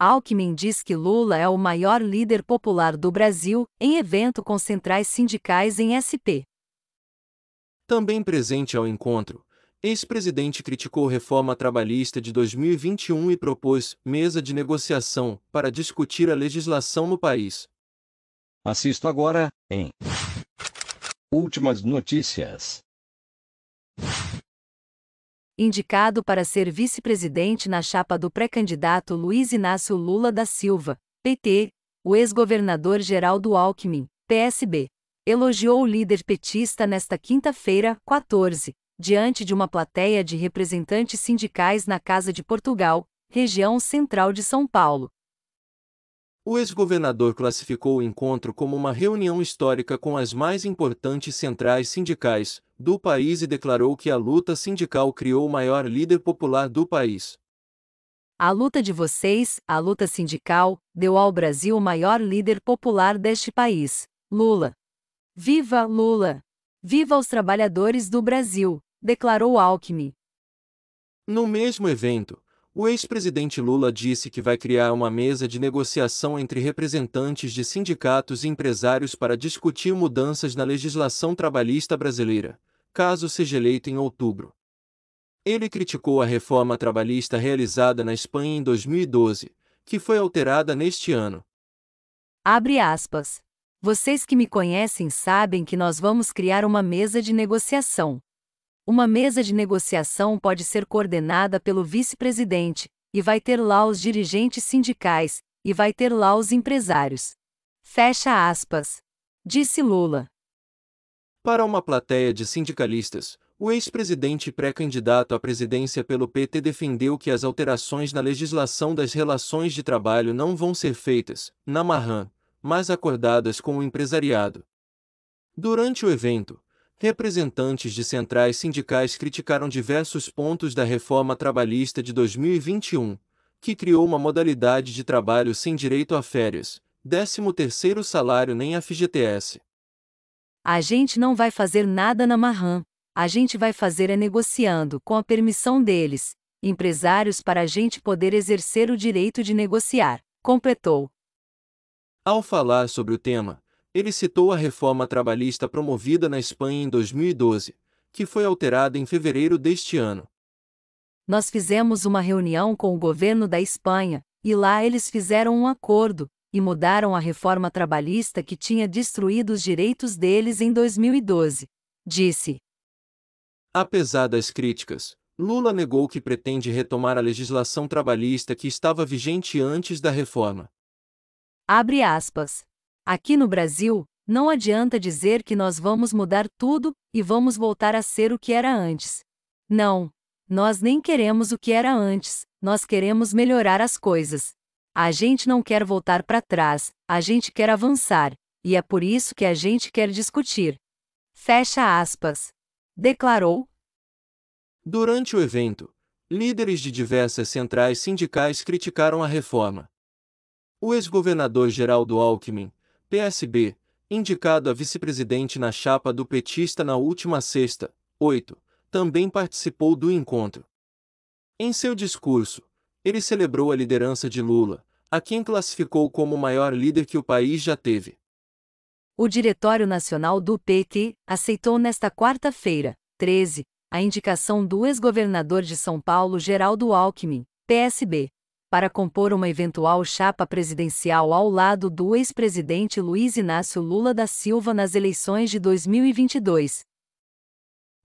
Alckmin diz que Lula é o maior líder popular do Brasil, em evento com centrais sindicais em SP. Também presente ao encontro, ex-presidente criticou reforma trabalhista de 2021 e propôs mesa de negociação para discutir a legislação no país. Assisto agora, em Últimas notícias indicado para ser vice-presidente na chapa do pré-candidato Luiz Inácio Lula da Silva, PT, o ex-governador Geraldo Alckmin, PSB, elogiou o líder petista nesta quinta-feira, 14, diante de uma plateia de representantes sindicais na Casa de Portugal, região central de São Paulo, o ex-governador classificou o encontro como uma reunião histórica com as mais importantes centrais sindicais do país e declarou que a luta sindical criou o maior líder popular do país. A luta de vocês, a luta sindical, deu ao Brasil o maior líder popular deste país, Lula. Viva Lula! Viva os trabalhadores do Brasil! declarou Alckmin. No mesmo evento, o ex-presidente Lula disse que vai criar uma mesa de negociação entre representantes de sindicatos e empresários para discutir mudanças na legislação trabalhista brasileira, caso seja eleito em outubro. Ele criticou a reforma trabalhista realizada na Espanha em 2012, que foi alterada neste ano. Abre aspas. Vocês que me conhecem sabem que nós vamos criar uma mesa de negociação. Uma mesa de negociação pode ser coordenada pelo vice-presidente, e vai ter lá os dirigentes sindicais, e vai ter lá os empresários. Fecha aspas. Disse Lula. Para uma plateia de sindicalistas, o ex-presidente pré-candidato à presidência pelo PT defendeu que as alterações na legislação das relações de trabalho não vão ser feitas, na marran, mas acordadas com o empresariado. Durante o evento, Representantes de centrais sindicais criticaram diversos pontos da reforma trabalhista de 2021, que criou uma modalidade de trabalho sem direito a férias, 13º salário nem a FGTS. A gente não vai fazer nada na Marran. A gente vai fazer é negociando, com a permissão deles, empresários para a gente poder exercer o direito de negociar, completou. Ao falar sobre o tema, ele citou a reforma trabalhista promovida na Espanha em 2012, que foi alterada em fevereiro deste ano. Nós fizemos uma reunião com o governo da Espanha, e lá eles fizeram um acordo, e mudaram a reforma trabalhista que tinha destruído os direitos deles em 2012, disse. Apesar das críticas, Lula negou que pretende retomar a legislação trabalhista que estava vigente antes da reforma. Abre aspas. Aqui no Brasil, não adianta dizer que nós vamos mudar tudo e vamos voltar a ser o que era antes. Não. Nós nem queremos o que era antes, nós queremos melhorar as coisas. A gente não quer voltar para trás, a gente quer avançar, e é por isso que a gente quer discutir. Fecha aspas. Declarou. Durante o evento, líderes de diversas centrais sindicais criticaram a reforma. O ex-governador Geraldo Alckmin, PSB, indicado a vice-presidente na chapa do petista na última sexta, 8, também participou do encontro. Em seu discurso, ele celebrou a liderança de Lula, a quem classificou como o maior líder que o país já teve. O Diretório Nacional do PT aceitou nesta quarta-feira, 13, a indicação do ex-governador de São Paulo Geraldo Alckmin, PSB, para compor uma eventual chapa presidencial ao lado do ex-presidente Luiz Inácio Lula da Silva nas eleições de 2022.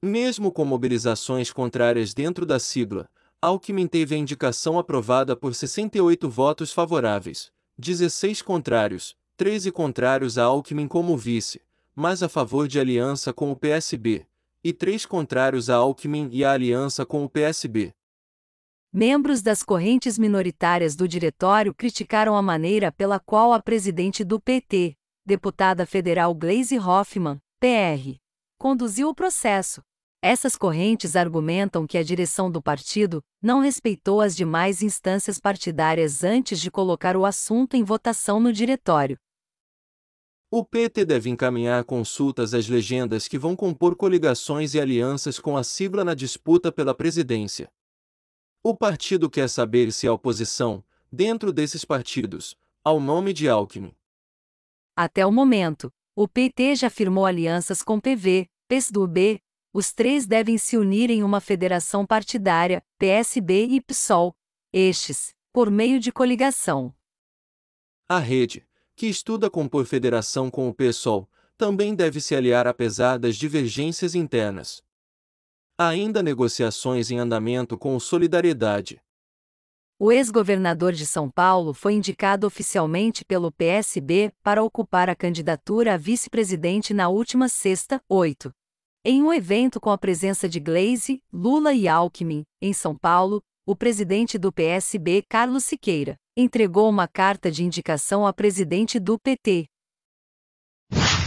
Mesmo com mobilizações contrárias dentro da sigla, Alckmin teve a indicação aprovada por 68 votos favoráveis, 16 contrários, 13 contrários a Alckmin como vice, mas a favor de aliança com o PSB, e 3 contrários a Alckmin e a aliança com o PSB. Membros das correntes minoritárias do diretório criticaram a maneira pela qual a presidente do PT, deputada federal Gleisi Hoffmann, PR, conduziu o processo. Essas correntes argumentam que a direção do partido não respeitou as demais instâncias partidárias antes de colocar o assunto em votação no diretório. O PT deve encaminhar consultas às legendas que vão compor coligações e alianças com a sigla na disputa pela presidência. O partido quer saber se a oposição, dentro desses partidos, ao nome de Alckmin. Até o momento, o PT já firmou alianças com PV, PSDB, os três devem se unir em uma federação partidária, PSB e PSOL, estes, por meio de coligação. A rede, que estuda compor federação com o PSOL, também deve se aliar apesar das divergências internas. Há ainda negociações em andamento com o Solidariedade. O ex-governador de São Paulo foi indicado oficialmente pelo PSB para ocupar a candidatura a vice-presidente na última sexta, 8. Em um evento com a presença de Gleisi, Lula e Alckmin, em São Paulo, o presidente do PSB, Carlos Siqueira, entregou uma carta de indicação ao presidente do PT,